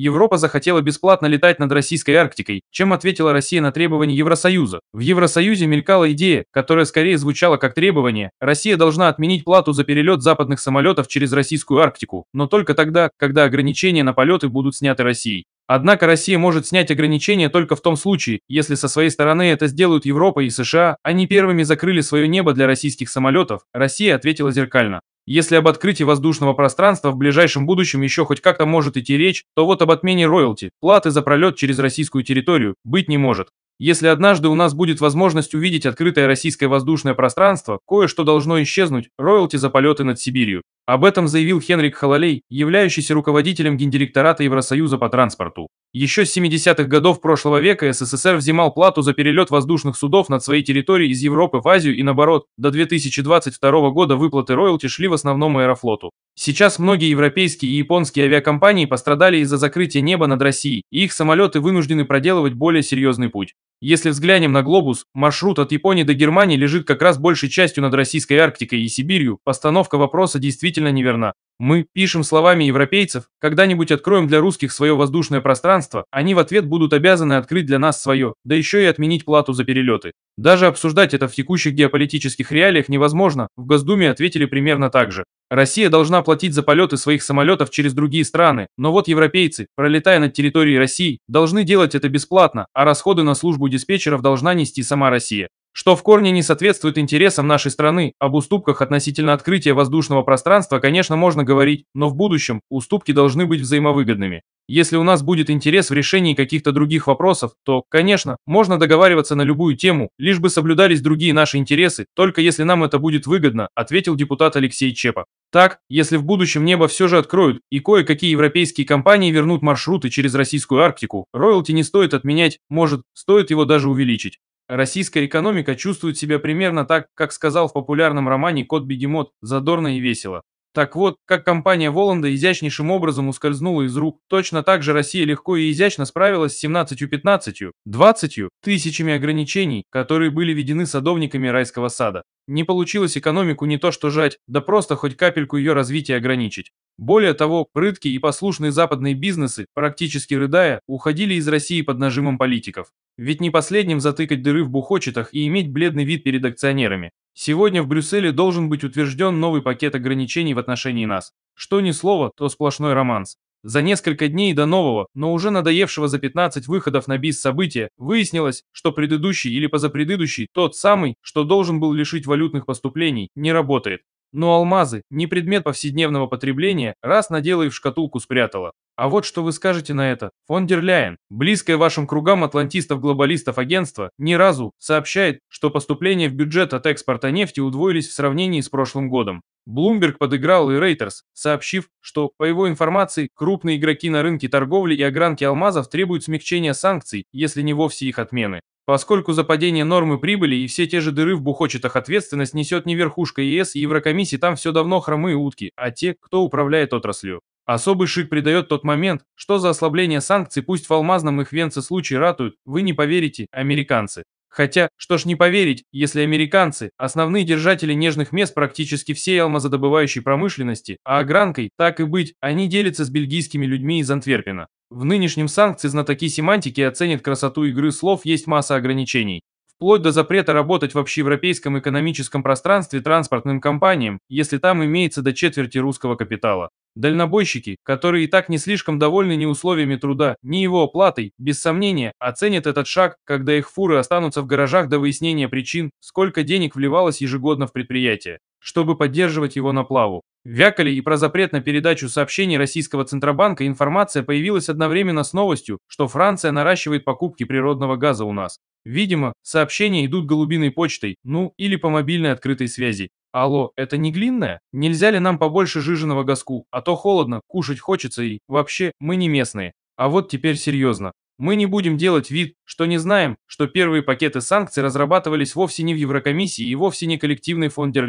Европа захотела бесплатно летать над российской Арктикой, чем ответила Россия на требования Евросоюза. В Евросоюзе мелькала идея, которая скорее звучала как требование, Россия должна отменить плату за перелет западных самолетов через российскую Арктику, но только тогда, когда ограничения на полеты будут сняты Россией. Однако Россия может снять ограничения только в том случае, если со своей стороны это сделают Европа и США, они первыми закрыли свое небо для российских самолетов, Россия ответила зеркально. Если об открытии воздушного пространства в ближайшем будущем еще хоть как-то может идти речь, то вот об отмене роялти, платы за пролет через российскую территорию, быть не может. Если однажды у нас будет возможность увидеть открытое российское воздушное пространство, кое-что должно исчезнуть, роялти за полеты над Сибирью. Об этом заявил Хенрик Халалей, являющийся руководителем Гендиректората Евросоюза по транспорту. Еще с 70-х годов прошлого века СССР взимал плату за перелет воздушных судов над своей территорией из Европы в Азию и наоборот. До 2022 года выплаты роялти шли в основном аэрофлоту. Сейчас многие европейские и японские авиакомпании пострадали из-за закрытия неба над Россией, и их самолеты вынуждены проделывать более серьезный путь. Если взглянем на глобус, маршрут от Японии до Германии лежит как раз большей частью над Российской Арктикой и Сибирью, постановка вопроса действительно неверна. Мы пишем словами европейцев, когда-нибудь откроем для русских свое воздушное пространство, они в ответ будут обязаны открыть для нас свое, да еще и отменить плату за перелеты. Даже обсуждать это в текущих геополитических реалиях невозможно, в Госдуме ответили примерно так же. Россия должна платить за полеты своих самолетов через другие страны, но вот европейцы, пролетая над территорией России, должны делать это бесплатно, а расходы на службу диспетчеров должна нести сама Россия что в корне не соответствует интересам нашей страны. Об уступках относительно открытия воздушного пространства, конечно, можно говорить, но в будущем уступки должны быть взаимовыгодными. Если у нас будет интерес в решении каких-то других вопросов, то, конечно, можно договариваться на любую тему, лишь бы соблюдались другие наши интересы, только если нам это будет выгодно, ответил депутат Алексей Чепа. Так, если в будущем небо все же откроют, и кое-какие европейские компании вернут маршруты через российскую Арктику, роялти не стоит отменять, может, стоит его даже увеличить. Российская экономика чувствует себя примерно так, как сказал в популярном романе «Кот-бегемот» задорно и весело. Так вот, как компания Воланда изящнейшим образом ускользнула из рук, точно так же Россия легко и изящно справилась с 17-15, 20 тысячами ограничений, которые были введены садовниками райского сада. Не получилось экономику не то что жать, да просто хоть капельку ее развития ограничить. Более того, прыткие и послушные западные бизнесы, практически рыдая, уходили из России под нажимом политиков. Ведь не последним затыкать дыры в бухочетах и иметь бледный вид перед акционерами. Сегодня в Брюсселе должен быть утвержден новый пакет ограничений в отношении нас. Что ни слово, то сплошной романс. За несколько дней до нового, но уже надоевшего за 15 выходов на бис события, выяснилось, что предыдущий или позапредыдущий, тот самый, что должен был лишить валютных поступлений, не работает. Но алмазы – не предмет повседневного потребления, раз надела и в шкатулку спрятала. А вот что вы скажете на это. Фон дер близкое вашим кругам атлантистов-глобалистов агентство, ни разу сообщает, что поступления в бюджет от экспорта нефти удвоились в сравнении с прошлым годом. Блумберг подыграл и Рейтерс, сообщив, что, по его информации, крупные игроки на рынке торговли и огранки алмазов требуют смягчения санкций, если не вовсе их отмены. Поскольку за падение нормы прибыли и все те же дыры в бухочетах ответственность несет не верхушка ЕС и Еврокомиссии, там все давно хромые утки, а те, кто управляет отраслью. Особый шик придает тот момент, что за ослабление санкций пусть в алмазном их венце случае ратуют, вы не поверите, американцы. Хотя, что ж не поверить, если американцы – основные держатели нежных мест практически всей алмазодобывающей промышленности, а огранкой, так и быть, они делятся с бельгийскими людьми из Антверпена. В нынешнем санкции знатоки семантики оценят красоту игры слов, есть масса ограничений. Вплоть до запрета работать в общеевропейском экономическом пространстве транспортным компаниям, если там имеется до четверти русского капитала. Дальнобойщики, которые и так не слишком довольны ни условиями труда, ни его оплатой, без сомнения, оценят этот шаг, когда их фуры останутся в гаражах до выяснения причин, сколько денег вливалось ежегодно в предприятие чтобы поддерживать его на плаву. Вякали и про запрет на передачу сообщений российского Центробанка информация появилась одновременно с новостью, что Франция наращивает покупки природного газа у нас. Видимо, сообщения идут голубиной почтой, ну, или по мобильной открытой связи. Алло, это не глинная? Нельзя ли нам побольше жиженого газку? А то холодно, кушать хочется и... Вообще, мы не местные. А вот теперь серьезно. Мы не будем делать вид, что не знаем, что первые пакеты санкций разрабатывались вовсе не в Еврокомиссии и вовсе не коллективный фонд дер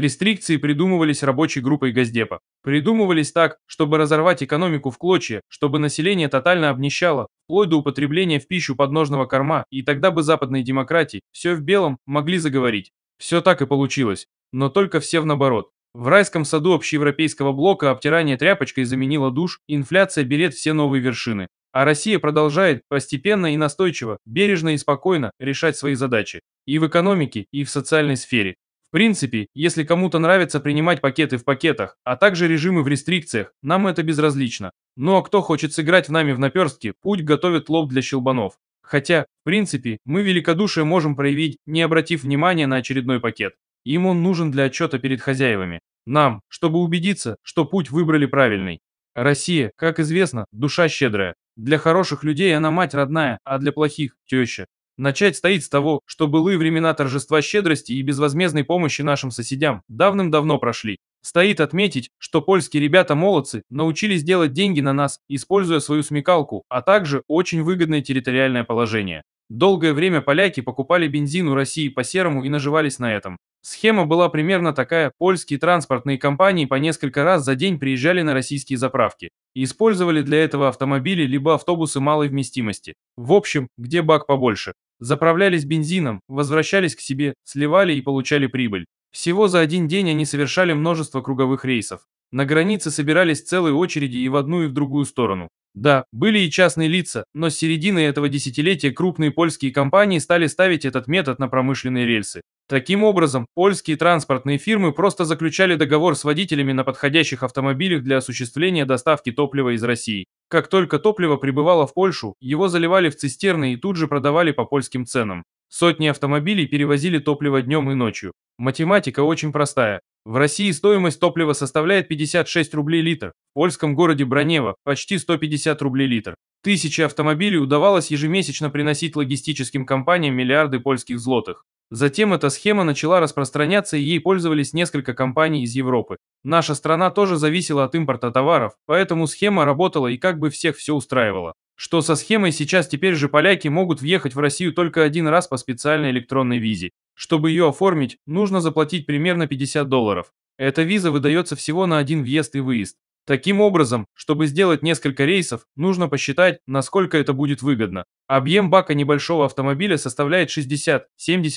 Рестрикции придумывались рабочей группой Газдепа. Придумывались так, чтобы разорвать экономику в клочья, чтобы население тотально обнищало, вплоть до употребления в пищу подножного корма, и тогда бы западные демократии, все в белом, могли заговорить. Все так и получилось, но только все в наоборот. В райском саду общеевропейского блока обтирание тряпочкой заменило душ, инфляция берет все новые вершины. А Россия продолжает постепенно и настойчиво, бережно и спокойно решать свои задачи. И в экономике, и в социальной сфере. В принципе, если кому-то нравится принимать пакеты в пакетах, а также режимы в рестрикциях, нам это безразлично. Ну а кто хочет сыграть в нами в наперстке, путь готовит лоб для щелбанов. Хотя, в принципе, мы великодушие можем проявить, не обратив внимания на очередной пакет. Им он нужен для отчета перед хозяевами. Нам, чтобы убедиться, что путь выбрали правильный. Россия, как известно, душа щедрая. Для хороших людей она мать родная, а для плохих – теща. Начать стоит с того, что былые времена торжества щедрости и безвозмездной помощи нашим соседям давным-давно прошли. Стоит отметить, что польские ребята-молодцы научились делать деньги на нас, используя свою смекалку, а также очень выгодное территориальное положение. Долгое время поляки покупали бензин у России по серому и наживались на этом. Схема была примерно такая. Польские транспортные компании по несколько раз за день приезжали на российские заправки и использовали для этого автомобили либо автобусы малой вместимости. В общем, где бак побольше заправлялись бензином, возвращались к себе, сливали и получали прибыль. Всего за один день они совершали множество круговых рейсов. На границе собирались целые очереди и в одну, и в другую сторону. Да, были и частные лица, но с середины этого десятилетия крупные польские компании стали ставить этот метод на промышленные рельсы. Таким образом, польские транспортные фирмы просто заключали договор с водителями на подходящих автомобилях для осуществления доставки топлива из России. Как только топливо прибывало в Польшу, его заливали в цистерны и тут же продавали по польским ценам. Сотни автомобилей перевозили топливо днем и ночью. Математика очень простая. В России стоимость топлива составляет 56 рублей литр, в польском городе Бронево – почти 150 рублей литр. Тысячи автомобилей удавалось ежемесячно приносить логистическим компаниям миллиарды польских злотых. Затем эта схема начала распространяться и ей пользовались несколько компаний из Европы. Наша страна тоже зависела от импорта товаров, поэтому схема работала и как бы всех все устраивала. Что со схемой сейчас теперь же поляки могут въехать в Россию только один раз по специальной электронной визе. Чтобы ее оформить, нужно заплатить примерно 50 долларов. Эта виза выдается всего на один въезд и выезд. Таким образом, чтобы сделать несколько рейсов, нужно посчитать, насколько это будет выгодно. Объем бака небольшого автомобиля составляет 60-70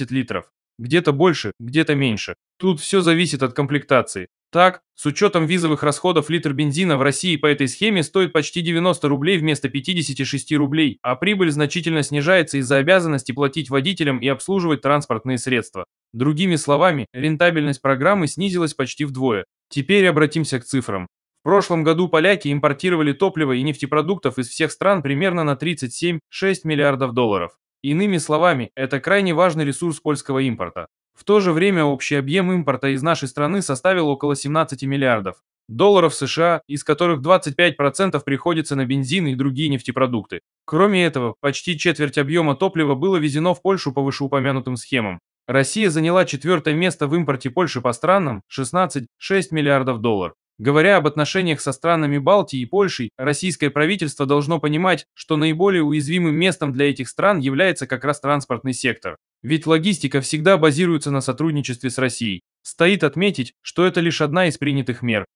литров. Где-то больше, где-то меньше. Тут все зависит от комплектации. Так, с учетом визовых расходов литр бензина в России по этой схеме стоит почти 90 рублей вместо 56 рублей, а прибыль значительно снижается из-за обязанности платить водителям и обслуживать транспортные средства. Другими словами, рентабельность программы снизилась почти вдвое. Теперь обратимся к цифрам. В прошлом году поляки импортировали топливо и нефтепродуктов из всех стран примерно на 37,6 миллиардов долларов. Иными словами, это крайне важный ресурс польского импорта. В то же время общий объем импорта из нашей страны составил около 17 миллиардов долларов США, из которых 25% приходится на бензин и другие нефтепродукты. Кроме этого, почти четверть объема топлива было везено в Польшу по вышеупомянутым схемам. Россия заняла четвертое место в импорте Польши по странам – 16,6 миллиардов долларов. Говоря об отношениях со странами Балтии и Польшей, российское правительство должно понимать, что наиболее уязвимым местом для этих стран является как раз транспортный сектор. Ведь логистика всегда базируется на сотрудничестве с Россией. Стоит отметить, что это лишь одна из принятых мер.